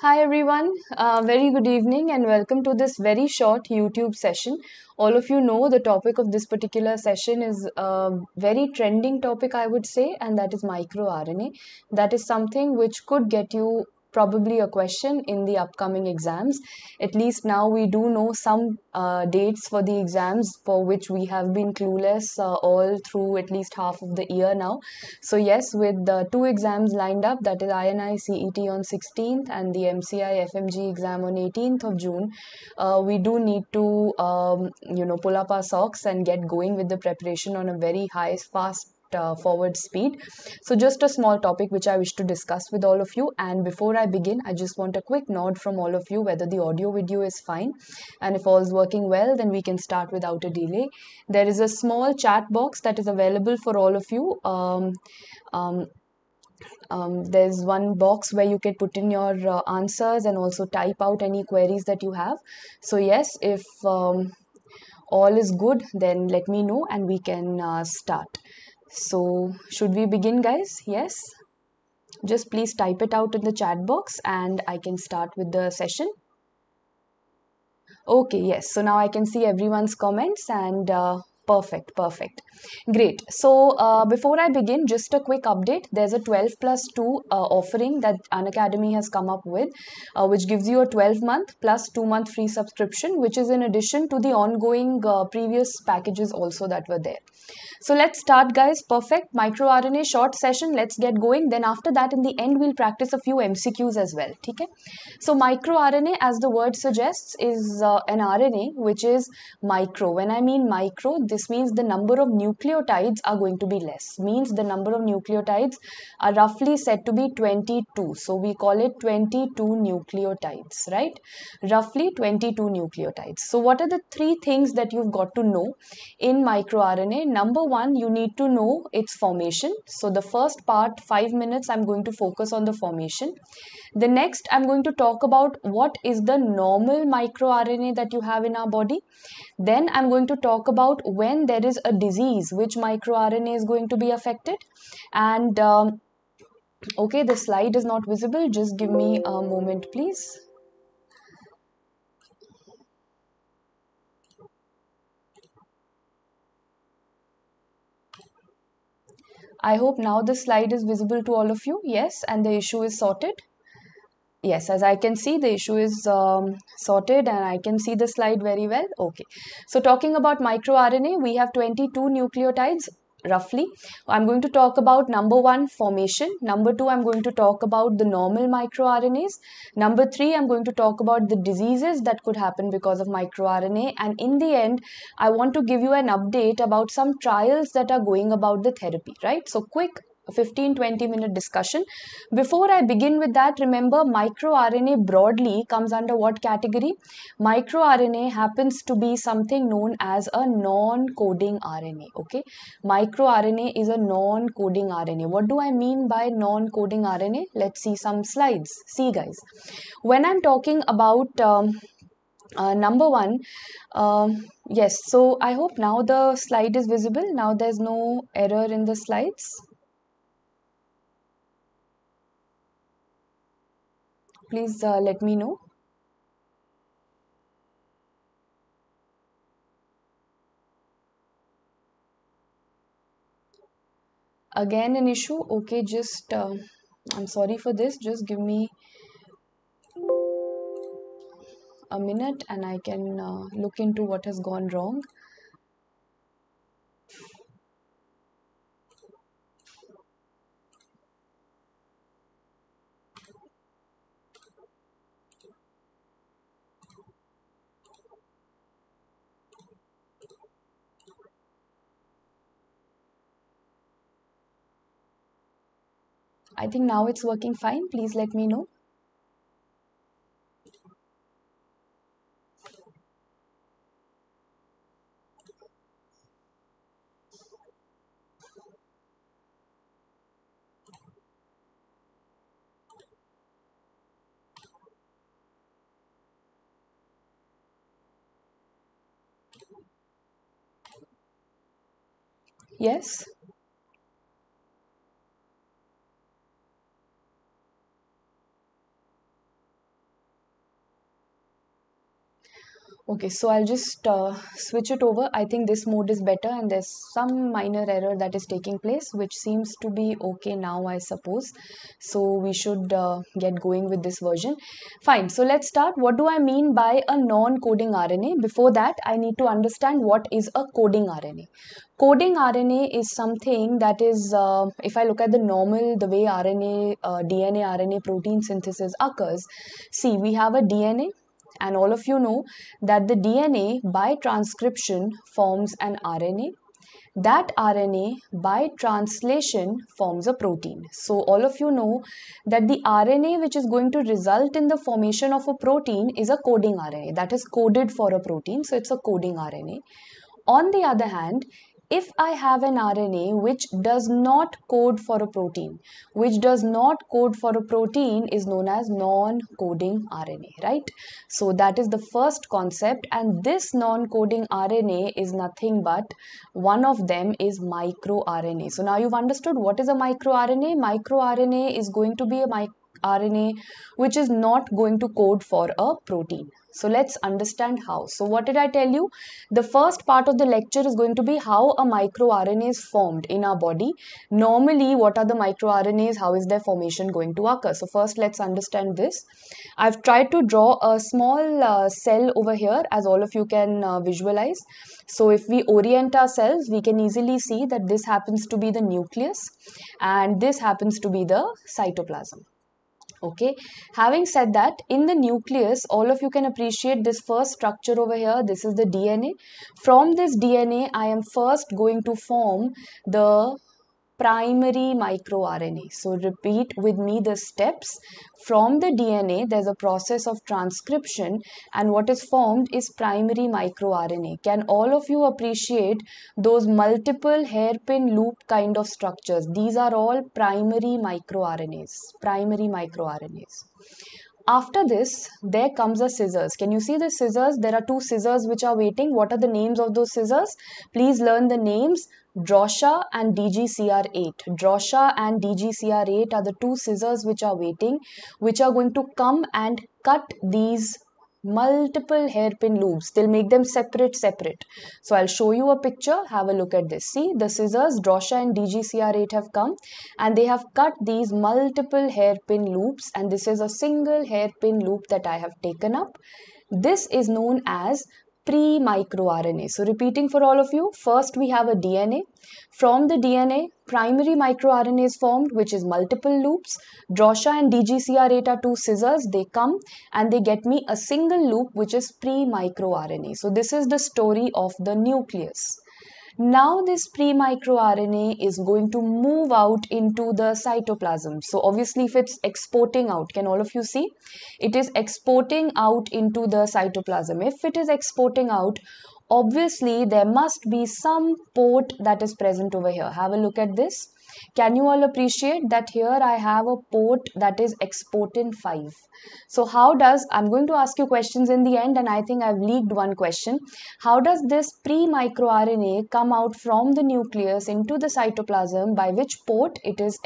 Hi everyone, uh, very good evening and welcome to this very short YouTube session. All of you know the topic of this particular session is a very trending topic I would say and that is microRNA. That is something which could get you probably a question in the upcoming exams. At least now we do know some uh, dates for the exams for which we have been clueless uh, all through at least half of the year now. So, yes, with the two exams lined up that is INI CET on 16th and the MCI FMG exam on 18th of June, uh, we do need to, um, you know, pull up our socks and get going with the preparation on a very high, fast uh, forward speed. So, just a small topic which I wish to discuss with all of you. And before I begin, I just want a quick nod from all of you whether the audio video is fine. And if all is working well, then we can start without a delay. There is a small chat box that is available for all of you. Um, um, um, there's one box where you can put in your uh, answers and also type out any queries that you have. So, yes, if um, all is good, then let me know and we can uh, start. So should we begin guys? Yes. Just please type it out in the chat box and I can start with the session. Okay, yes. So now I can see everyone's comments and uh, perfect perfect great so uh, before i begin just a quick update there's a 12 plus 2 uh, offering that an academy has come up with uh, which gives you a 12 month plus 2 month free subscription which is in addition to the ongoing uh, previous packages also that were there so let's start guys perfect micro rna short session let's get going then after that in the end we'll practice a few mcqs as well okay so micro rna as the word suggests is uh, an rna which is micro when i mean micro this this means the number of nucleotides are going to be less. Means the number of nucleotides are roughly said to be 22. So we call it 22 nucleotides, right? Roughly 22 nucleotides. So what are the three things that you've got to know in microRNA? Number one, you need to know its formation. So the first part, five minutes, I'm going to focus on the formation. The next, I'm going to talk about what is the normal microRNA that you have in our body. Then I'm going to talk about when when there is a disease which microrna is going to be affected and um, okay the slide is not visible just give me a moment please I hope now the slide is visible to all of you. Yes, and the issue is sorted yes as i can see the issue is um, sorted and i can see the slide very well okay so talking about microrna we have 22 nucleotides roughly i'm going to talk about number one formation number two i'm going to talk about the normal micrornas number three i'm going to talk about the diseases that could happen because of microrna and in the end i want to give you an update about some trials that are going about the therapy right so quick 15 20 minute discussion. Before I begin with that, remember microRNA broadly comes under what category? MicroRNA happens to be something known as a non coding RNA. Okay, microRNA is a non coding RNA. What do I mean by non coding RNA? Let's see some slides. See, guys, when I'm talking about um, uh, number one um, yes so i hope now the slide is visible now there's no error in the slides please uh, let me know. Again an issue. Okay, just uh, I'm sorry for this. Just give me a minute and I can uh, look into what has gone wrong. I think now it's working fine. Please let me know. Yes. okay so I'll just uh, switch it over I think this mode is better and there's some minor error that is taking place which seems to be okay now I suppose so we should uh, get going with this version fine so let's start what do I mean by a non-coding RNA before that I need to understand what is a coding RNA coding RNA is something that is uh, if I look at the normal the way RNA uh, DNA RNA protein synthesis occurs see we have a DNA and all of you know that the DNA by transcription forms an RNA. That RNA by translation forms a protein. So, all of you know that the RNA which is going to result in the formation of a protein is a coding RNA that is coded for a protein. So, it's a coding RNA. On the other hand, if I have an RNA which does not code for a protein, which does not code for a protein is known as non-coding RNA, right? So that is the first concept and this non-coding RNA is nothing but one of them is microRNA. So now you've understood what is a microRNA. MicroRNA is going to be a microRNA which is not going to code for a protein, so let's understand how. So what did I tell you? The first part of the lecture is going to be how a microRNA is formed in our body. Normally, what are the microRNAs? How is their formation going to occur? So first, let's understand this. I've tried to draw a small uh, cell over here as all of you can uh, visualize. So if we orient ourselves, we can easily see that this happens to be the nucleus and this happens to be the cytoplasm okay having said that in the nucleus all of you can appreciate this first structure over here this is the dna from this dna i am first going to form the primary microRNA. So repeat with me the steps. From the DNA, there's a process of transcription and what is formed is primary microRNA. Can all of you appreciate those multiple hairpin loop kind of structures? These are all primary microRNAs, primary microRNAs after this there comes a scissors can you see the scissors there are two scissors which are waiting what are the names of those scissors please learn the names Drosha and DGCR8. Drosha and DGCR8 are the two scissors which are waiting, which are going to come and cut these multiple hairpin loops. They'll make them separate, separate. So I'll show you a picture. Have a look at this. See, the scissors, Drosha and DGCR8 have come and they have cut these multiple hairpin loops and this is a single hairpin loop that I have taken up. This is known as pre-microRNA. So repeating for all of you, first we have a DNA. From the DNA, primary microRNA is formed, which is multiple loops. Drosha and DGCR8 are two scissors. They come and they get me a single loop, which is pre-microRNA. So this is the story of the nucleus. Now this pre-microRNA is going to move out into the cytoplasm. So obviously if it's exporting out, can all of you see? It is exporting out into the cytoplasm. If it is exporting out, obviously there must be some port that is present over here. Have a look at this can you all appreciate that here I have a port that is in 5 so how does I'm going to ask you questions in the end and I think I've leaked one question how does this pre-microRNA come out from the nucleus into the cytoplasm by which port it is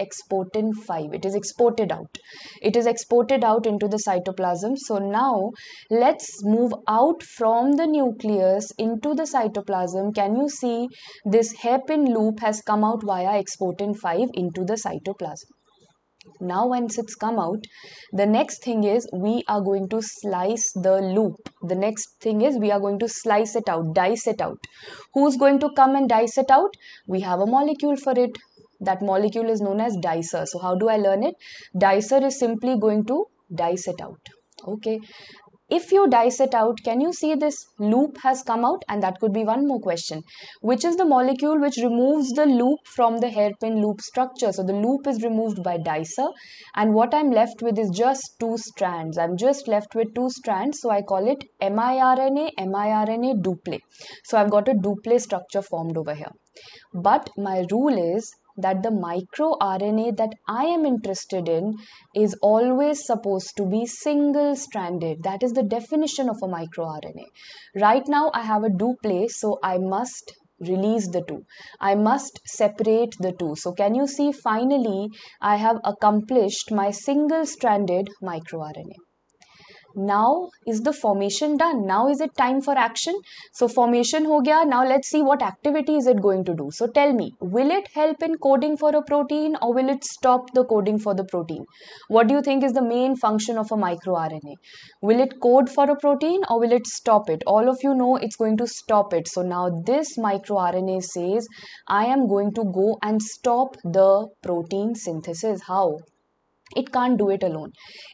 in 5 it is exported out it is exported out into the cytoplasm so now let's move out from the nucleus into the cytoplasm can you see this hairpin loop has come out via in and 5 into the cytoplasm. Now once it's come out, the next thing is we are going to slice the loop. The next thing is we are going to slice it out, dice it out. Who's going to come and dice it out? We have a molecule for it. That molecule is known as dicer. So how do I learn it? Dicer is simply going to dice it out okay if you dice it out, can you see this loop has come out? And that could be one more question. Which is the molecule which removes the loop from the hairpin loop structure? So the loop is removed by dicer. And what I'm left with is just two strands. I'm just left with two strands. So I call it miRNA, miRNA duplet. So I've got a duplet structure formed over here. But my rule is that the microRNA that I am interested in is always supposed to be single stranded. That is the definition of a microRNA. Right now, I have a duplex, so I must release the two. I must separate the two. So can you see finally I have accomplished my single stranded microRNA now is the formation done now is it time for action so formation ho gaya now let's see what activity is it going to do so tell me will it help in coding for a protein or will it stop the coding for the protein what do you think is the main function of a microrna will it code for a protein or will it stop it all of you know it's going to stop it so now this microrna says i am going to go and stop the protein synthesis how it can't do it alone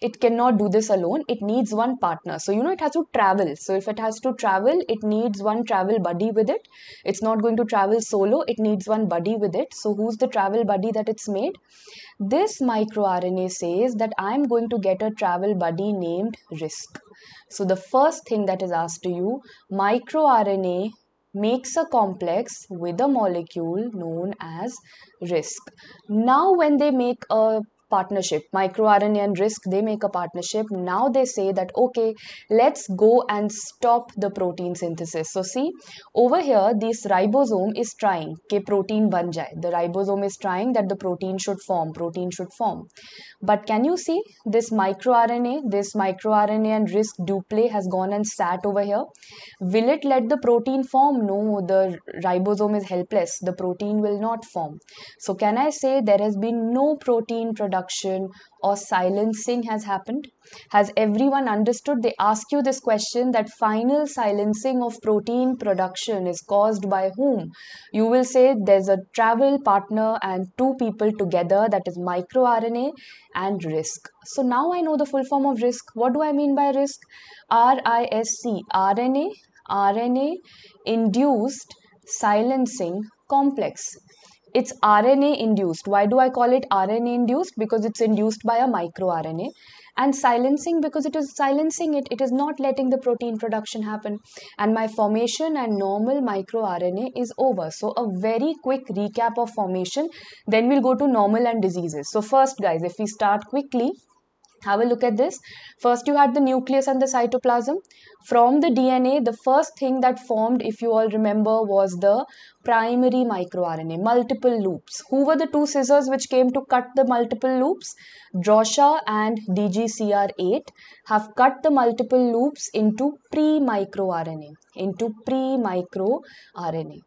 it cannot do this alone it needs one partner so you know it has to travel so if it has to travel it needs one travel buddy with it it's not going to travel solo it needs one buddy with it so who's the travel buddy that it's made this microrna says that i'm going to get a travel buddy named risk so the first thing that is asked to you microrna makes a complex with a molecule known as risk now when they make a partnership micro rna and risk they make a partnership now they say that okay let's go and stop the protein synthesis so see over here this ribosome is trying ke protein ban jai the ribosome is trying that the protein should form protein should form but can you see this micro rna this micro rna and risk duplet has gone and sat over here will it let the protein form no the ribosome is helpless the protein will not form so can i say there has been no protein production reduction or silencing has happened? Has everyone understood? They ask you this question that final silencing of protein production is caused by whom? You will say there's a travel partner and two people together, that is microRNA and risk. So now I know the full form of risk. What do I mean by risk? RISC, RNA, RNA induced silencing complex it's RNA induced. Why do I call it RNA induced? Because it's induced by a microRNA. And silencing, because it is silencing it, it is not letting the protein production happen. And my formation and normal microRNA is over. So, a very quick recap of formation. Then we'll go to normal and diseases. So, first, guys, if we start quickly, have a look at this. First, you had the nucleus and the cytoplasm. From the DNA, the first thing that formed, if you all remember, was the primary microRNA, multiple loops. Who were the two scissors which came to cut the multiple loops? Drosha and DGCR8 have cut the multiple loops into pre microRNA, into pre microRNA.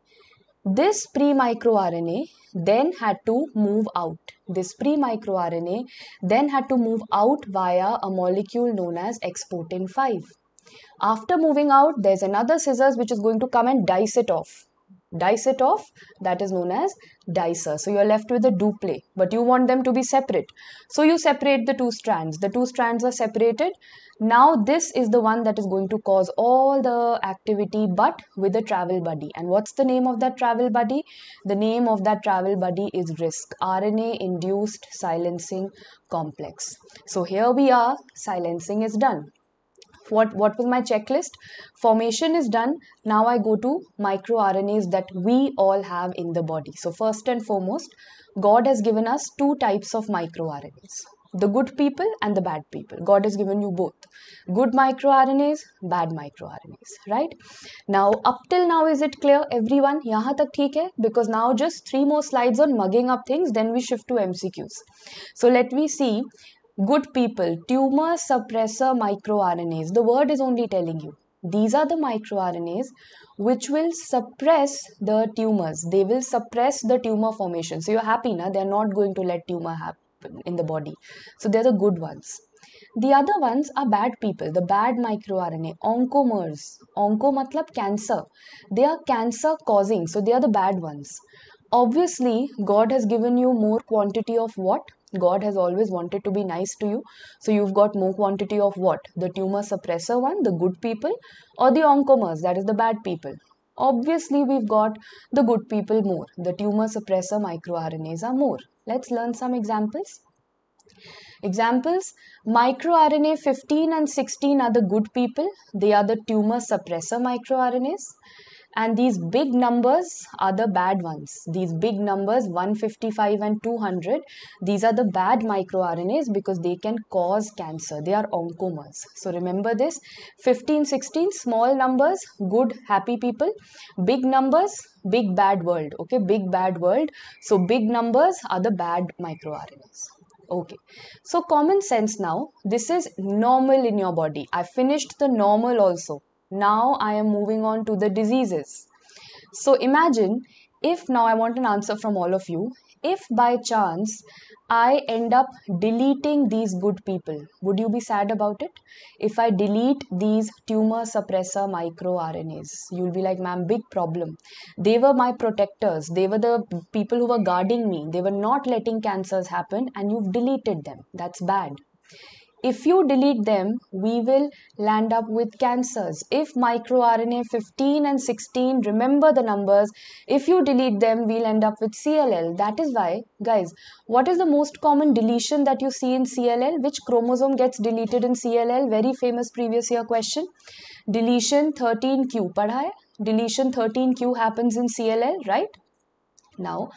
This pre-microRNA then had to move out. This pre-microRNA then had to move out via a molecule known as exportin 5. After moving out, there's another scissors which is going to come and dice it off dice it off that is known as dicer so you're left with a duple but you want them to be separate so you separate the two strands the two strands are separated now this is the one that is going to cause all the activity but with a travel buddy and what's the name of that travel buddy the name of that travel buddy is risk rna induced silencing complex so here we are silencing is done what what was my checklist formation is done now i go to micrornas that we all have in the body so first and foremost god has given us two types of micrornas the good people and the bad people god has given you both good micrornas bad micrornas right now up till now is it clear everyone yahan tak theek hai because now just three more slides on mugging up things then we shift to mcqs so let me see Good people, tumor suppressor microRNAs. The word is only telling you. These are the microRNAs which will suppress the tumors. They will suppress the tumor formation. So you're happy now, they're not going to let tumor happen in the body. So they're the good ones. The other ones are bad people, the bad microRNA, oncomers. Onco matlab cancer. They are cancer causing, so they are the bad ones. Obviously, God has given you more quantity of what? God has always wanted to be nice to you. So you've got more quantity of what? The tumor suppressor one, the good people, or the oncomers, that is the bad people. Obviously, we've got the good people more. The tumor suppressor microRNAs are more. Let's learn some examples. Examples microRNA 15 and 16 are the good people, they are the tumor suppressor microRNAs. And these big numbers are the bad ones. These big numbers, 155 and 200, these are the bad microRNAs because they can cause cancer. They are oncomers. So remember this 15, 16, small numbers, good, happy people. Big numbers, big bad world. Okay, big bad world. So big numbers are the bad microRNAs okay so common sense now this is normal in your body i finished the normal also now I am moving on to the diseases. So imagine if now I want an answer from all of you, if by chance I end up deleting these good people, would you be sad about it? If I delete these tumor suppressor microRNAs, you'll be like, ma'am, big problem. They were my protectors, they were the people who were guarding me, they were not letting cancers happen, and you've deleted them. That's bad if you delete them, we will land up with cancers. If microRNA 15 and 16, remember the numbers, if you delete them, we'll end up with CLL. That is why, guys, what is the most common deletion that you see in CLL? Which chromosome gets deleted in CLL? Very famous previous year question. Deletion 13q. Padha hai? Deletion 13q happens in CLL, right? Now,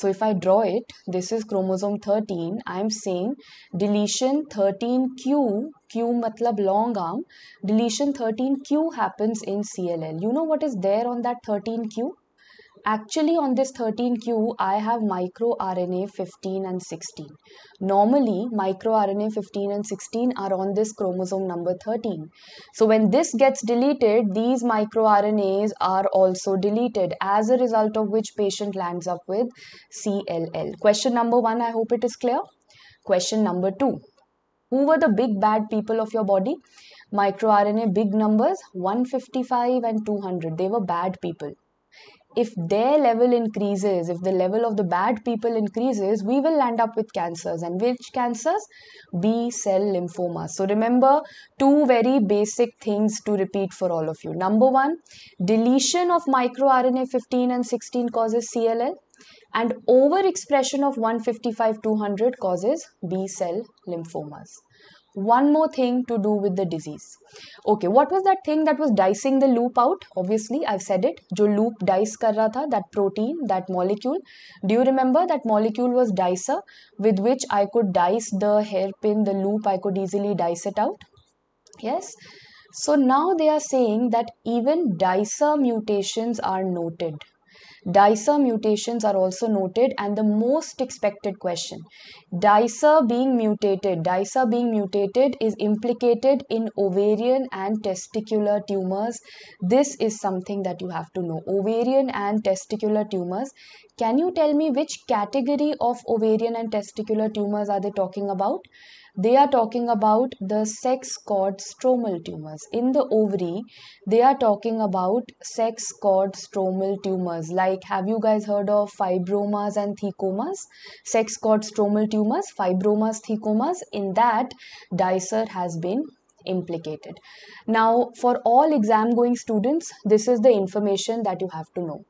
so if I draw it, this is chromosome 13. I am saying deletion 13q, q matlab long arm, deletion 13q happens in CLL. You know what is there on that 13q? Actually, on this 13q, I have microRNA 15 and 16. Normally, microRNA 15 and 16 are on this chromosome number 13. So, when this gets deleted, these microRNAs are also deleted, as a result of which patient lands up with CLL. Question number one, I hope it is clear. Question number two. Who were the big bad people of your body? MicroRNA big numbers 155 and 200. They were bad people if their level increases, if the level of the bad people increases, we will end up with cancers. And which cancers? B cell lymphomas. So remember two very basic things to repeat for all of you. Number one, deletion of microRNA 15 and 16 causes CLL and overexpression of 155 200 causes B cell lymphomas one more thing to do with the disease. Okay, what was that thing that was dicing the loop out? Obviously, I've said it. जो loop dice कर रहा था, that protein, that molecule. Do you remember that molecule was dicer with which I could dice the hairpin, the loop, I could easily dice it out? Yes. So now they are saying that even dicer mutations are noted. Dicer mutations are also noted and the most expected question. Dicer being mutated, Dicer being mutated is implicated in ovarian and testicular tumors. This is something that you have to know. Ovarian and testicular tumors can you tell me which category of ovarian and testicular tumors are they talking about? They are talking about the sex cord stromal tumors. In the ovary, they are talking about sex cord stromal tumors. Like, have you guys heard of fibromas and thecomas? Sex cord stromal tumors, fibromas, thecomas. In that, Dicer has been implicated. Now, for all exam going students, this is the information that you have to know.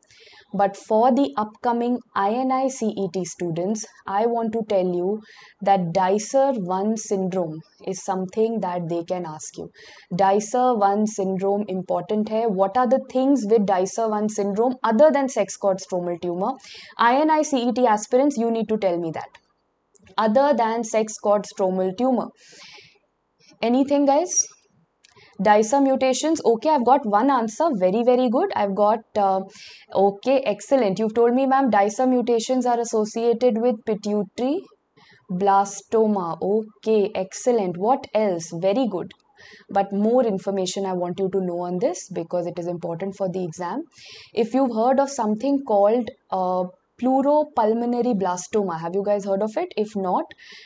But for the upcoming INI CET students, I want to tell you that Dicer 1 syndrome is something that they can ask you. Dicer 1 syndrome important hai. What are the things with Dicer 1 syndrome other than sex cord stromal tumor? INI CET aspirants, you need to tell me that. Other than sex cord stromal tumor. Anything, guys? Disa mutations. Okay, I've got one answer. Very, very good. I've got, uh, okay, excellent. You've told me, ma'am, Disa mutations are associated with pituitary blastoma. Okay, excellent. What else? Very good but more information I want you to know on this because it is important for the exam. If you've heard of something called uh, pleuropulmonary blastoma. Have you guys heard of it? If not,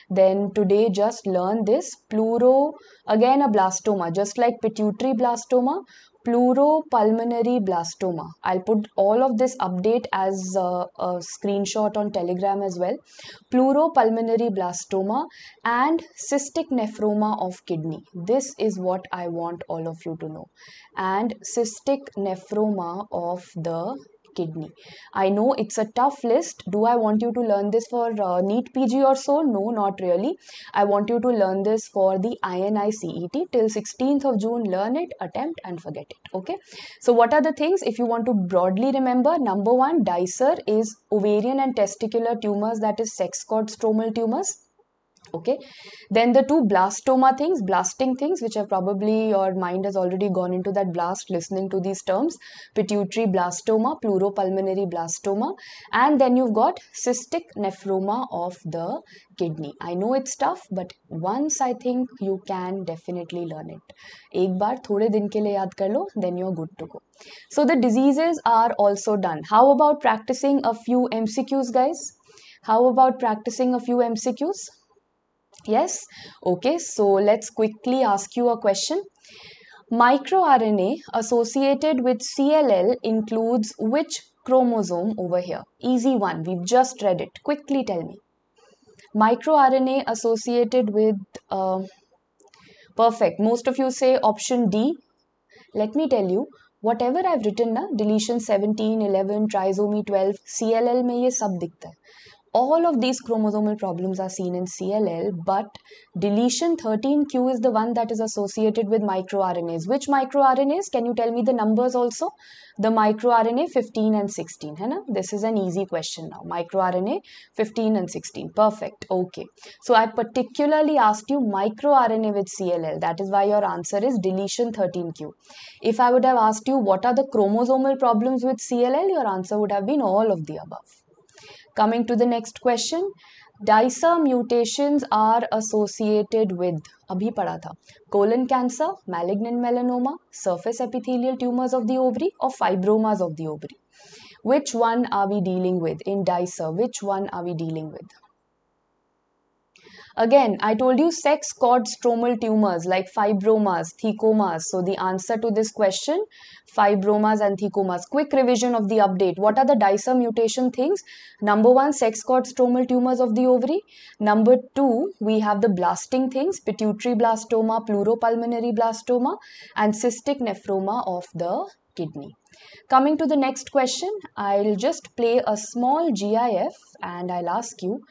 then today just learn this pleuro, again a blastoma, just like pituitary blastoma, pleuropulmonary blastoma. I'll put all of this update as a, a screenshot on Telegram as well. Pleuropulmonary blastoma and cystic nephroma of kidney. This is what I want all of you to know. And cystic nephroma of the kidney. I know it's a tough list. Do I want you to learn this for uh, NEET PG or so? No, not really. I want you to learn this for the INICET till 16th of June. Learn it, attempt, and forget it. Okay. So, what are the things if you want to broadly remember? Number one, DICER is ovarian and testicular tumors, that is sex cord stromal tumors okay then the two blastoma things blasting things which are probably your mind has already gone into that blast listening to these terms pituitary blastoma pleuropulmonary blastoma and then you've got cystic nephroma of the kidney i know it's tough but once i think you can definitely learn it ek baar thode din ke liye yaad kar lo then you're good to go so the diseases are also done how about practicing a few mcqs guys how about practicing a few mcqs Yes? Okay, so let's quickly ask you a question. MicroRNA associated with CLL includes which chromosome over here? Easy one, we've just read it. Quickly tell me. MicroRNA associated with, uh, perfect, most of you say option D. Let me tell you, Whatever I've written, na deletion 17, 11, trisomy 12, CLL L में ये सब दिखता है all of these chromosomal problems are seen in CLL, but deletion 13q is the one that is associated with microRNAs. Which microRNAs? Can you tell me the numbers also? The microRNA 15 and 16. Hai na? This is an easy question now. MicroRNA 15 and 16. Perfect. Okay. So I particularly asked you microRNA with CLL. That is why your answer is deletion 13q. If I would have asked you what are the chromosomal problems with CLL, your answer would have been all of the above coming to the next question dicer mutations are associated with abhi padha tha colon cancer malignant melanoma surface epithelial tumors of the ovary or fibromas of the ovary which one are we dealing with in dicer which one are we dealing with Again, I told you sex cord stromal tumors like fibromas, thecomas. So the answer to this question, fibromas and thecomas. Quick revision of the update. What are the dicer mutation things? Number one, sex cord stromal tumors of the ovary. Number two, we have the blasting things, pituitary blastoma, pleuropulmonary blastoma and cystic nephroma of the kidney. Coming to the next question, I'll just play a small GIF and I'll ask you.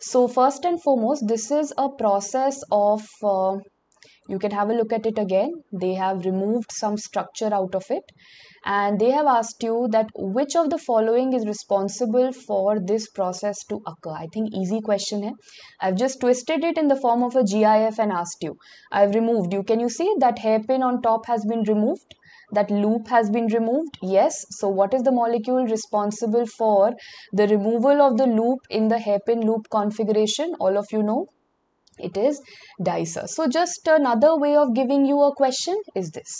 So first and foremost, this is a process of, uh, you can have a look at it again. They have removed some structure out of it and they have asked you that which of the following is responsible for this process to occur i think easy question hai i've just twisted it in the form of a gif and asked you i've removed you can you see that hairpin on top has been removed that loop has been removed? Yes. So what is the molecule responsible for the removal of the loop in the hairpin loop configuration? All of you know it is dicer. So just another way of giving you a question is this.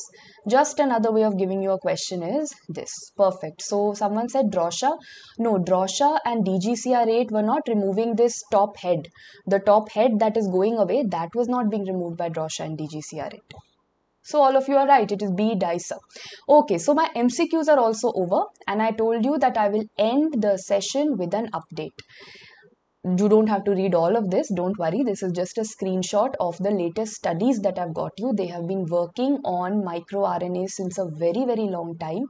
Just another way of giving you a question is this. Perfect. So someone said drosha. No, drosha and DGCR8 were not removing this top head. The top head that is going away, that was not being removed by drosha and DGCR8. So all of you are right, it is B Dicer. Okay, so my MCQs are also over and I told you that I will end the session with an update you don't have to read all of this don't worry this is just a screenshot of the latest studies that i've got you they have been working on micro since a very very long time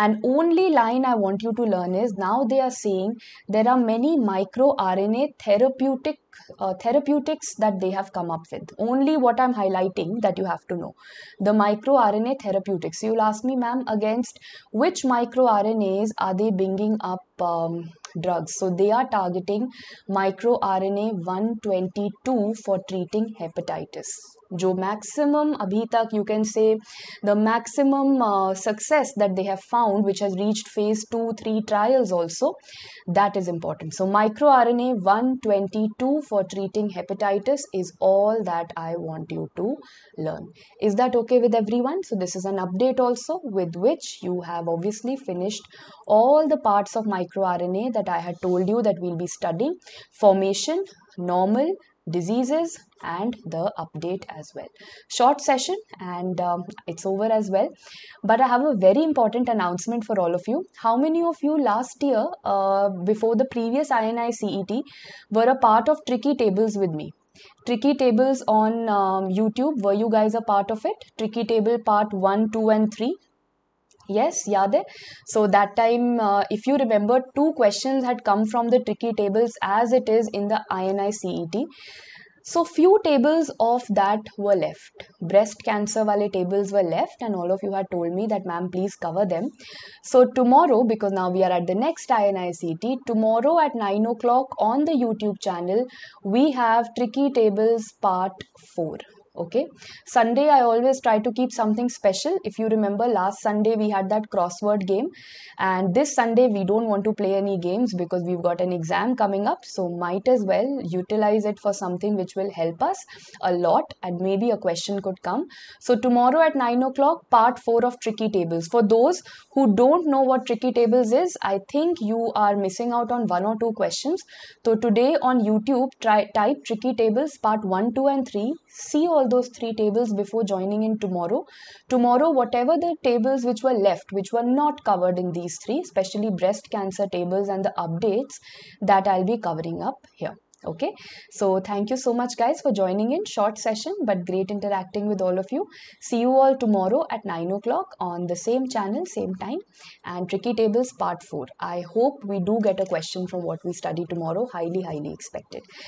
and only line I want you to learn is now they are saying there are many micro RNA therapeutic uh, therapeutics that they have come up with. Only what I'm highlighting that you have to know. The micro RNA therapeutics. You'll ask me, ma'am, against which micro RNAs are they bringing up um, drugs? So they are targeting micro RNA 122 for treating hepatitis. जो maximum abhi tak you can say the maximum uh, success that they have found which has reached phase 2 3 trials also that is important so microrna 122 for treating hepatitis is all that i want you to learn is that okay with everyone so this is an update also with which you have obviously finished all the parts of microrna that i had told you that we'll be studying formation normal diseases and the update as well. Short session and um, it's over as well. But I have a very important announcement for all of you. How many of you last year, uh, before the previous INI CET, were a part of tricky tables with me? Tricky Tables on um, YouTube. Were you guys a part of it? Tricky Table Part 1, 2, and 3 yes yade. so that time uh, if you remember two questions had come from the tricky tables as it is in the ini cet so few tables of that were left. Breast cancer wale tables were left and all of you had told me that ma'am please cover them. So tomorrow because now we are at the next INICET, tomorrow at 9 o'clock on the YouTube channel we have tricky tables part 4 okay sunday i always try to keep something special if you remember last sunday we had that crossword game and this sunday we don't want to play any games because we've got an exam coming up so might as well utilize it for something which will help us a lot and maybe a question could come so tomorrow at 9 o'clock part 4 of tricky tables for those who don't know what Tricky Tables is, I think you are missing out on one or two questions. So today on YouTube, try, type Tricky Tables part 1, 2 and 3. See all those three tables before joining in tomorrow. Tomorrow, whatever the tables which were left, which were not covered in these three, especially breast cancer tables and the updates that I'll be covering up here okay so thank you so much guys for joining in short session but great interacting with all of you see you all tomorrow at 9 o'clock on the same channel same time and tricky tables part 4 i hope we do get a question from what we study tomorrow highly highly expected